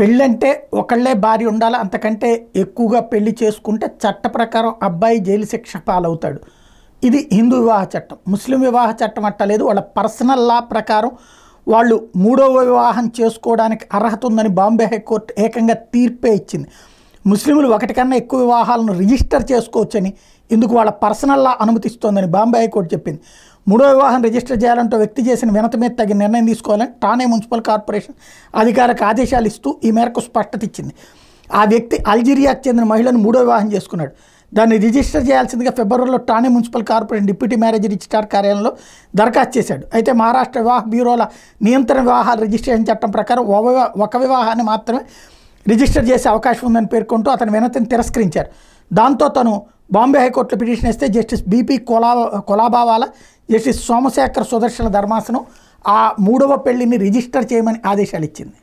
పెళ్ళంటే ఒకళ్ళే భార్య ఉండాలి అంతకంటే ఎక్కువగా పెళ్లి చేసుకుంటే చట్ట ప్రకారం అబ్బాయి జైలు శిక్ష పాలవుతాడు ఇది హిందూ వివాహ చట్టం ముస్లిం వివాహ చట్టం అట్టలేదు వాళ్ళ పర్సనల్ లా ప్రకారం వాళ్ళు మూడవ వివాహం చేసుకోవడానికి అర్హత ఉందని బాంబే హైకోర్టు ఏకంగా తీర్పే ఇచ్చింది ముస్లింలు ఒకటి కన్నా ఎక్కువ వివాహాలను రిజిస్టర్ చేసుకోవచ్చని ఇందుకు వాళ్ళ పర్సనల్లా అనుమతిస్తోందని బాంబే హైకోర్టు చెప్పింది మూడో వివాహం రిజిస్టర్ చేయాలంటూ వ్యక్తి చేసిన వినత మీద తగిన నిర్ణయం తీసుకోవాలని ఠానే మున్సిపల్ కార్పొరేషన్ అధికారిక ఆదేశాలు ఇస్తూ ఈ మేరకు స్పష్టత ఇచ్చింది ఆ వ్యక్తి అల్జీరియాకు చెందిన మహిళను మూడో వివాహం చేసుకున్నాడు దాన్ని రిజిస్టర్ చేయాల్సిందిగా ఫిబ్రవరిలో Thane municipal corporation deputy manager registrar కార్యాలయంలో దరఖాస్తు చేశాడు అయితే మహారాష్ట్ర వివాహ బ్యూరోల నియంత్రణ వివాహాల రిజిస్ట్రేషన్ చట్టం ప్రకారం ఒక వివాహాన్ని మాత్రమే రిజిస్టర్ చేసే అవకాశం ఉందని పేర్కొంటూ అతని వినతిని తిరస్కరించారు దాంతో తను బాంబే హైకోర్టులో పిటిషన్ ఇస్తే జస్టిస్ బీపీ కొలా కొలాబావాల జస్టిస్ సోమశేఖర్ సుదర్శన ధర్మాసనం ఆ మూడవ పెళ్లిని రిజిస్టర్ చేయమని ఆదేశాలు ఇచ్చింది